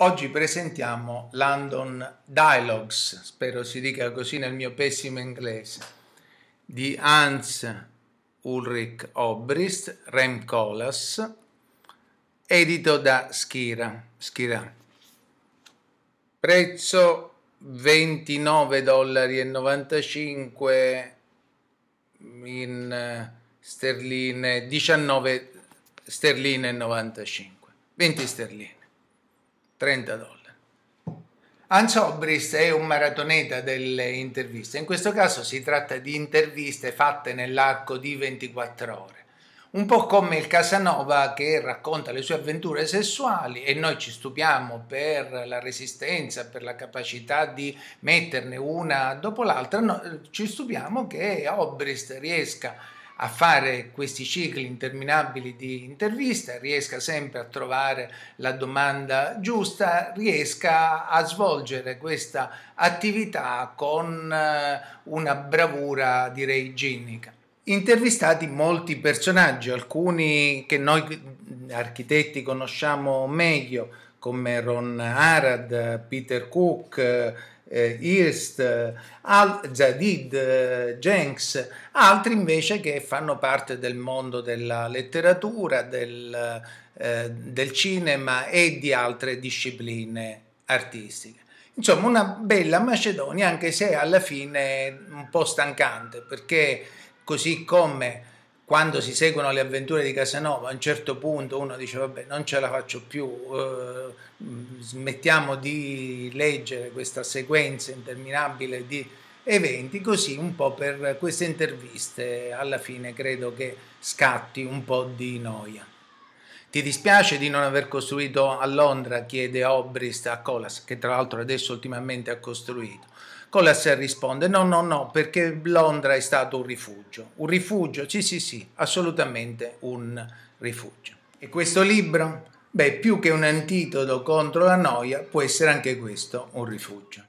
Oggi presentiamo London Dialogues, spero si dica così nel mio pessimo inglese, di Hans Ulrich Obrist, Rem Colas, edito da Schira. Schira. Prezzo 29,95 dollari in eh, sterline, 19 sterline 95, 20 sterline. 30 dollari. Hans Obrist è un maratoneta delle interviste, in questo caso si tratta di interviste fatte nell'arco di 24 ore, un po' come il Casanova che racconta le sue avventure sessuali e noi ci stupiamo per la resistenza, per la capacità di metterne una dopo l'altra, no, ci stupiamo che Obrist riesca a a fare questi cicli interminabili di interviste, riesca sempre a trovare la domanda giusta, riesca a svolgere questa attività con eh, una bravura direi ginnica. Intervistati molti personaggi, alcuni che noi architetti conosciamo meglio, come Ron Arad, Peter Cook, eh, Hirst, Al-Jadid, cioè, eh, Jenks, altri invece che fanno parte del mondo della letteratura, del, eh, del cinema e di altre discipline artistiche. Insomma, una bella Macedonia, anche se alla fine un po' stancante, perché così come quando si seguono le avventure di Casanova, a un certo punto uno dice vabbè non ce la faccio più, eh, smettiamo di leggere questa sequenza interminabile di eventi, così un po' per queste interviste alla fine credo che scatti un po' di noia. Ti dispiace di non aver costruito a Londra? chiede Obrist a Colas, che tra l'altro adesso ultimamente ha costruito. Colas risponde: No, no, no, perché Londra è stato un rifugio. Un rifugio? Sì, sì, sì, assolutamente un rifugio. E questo libro? Beh, più che un antidoto contro la noia, può essere anche questo un rifugio.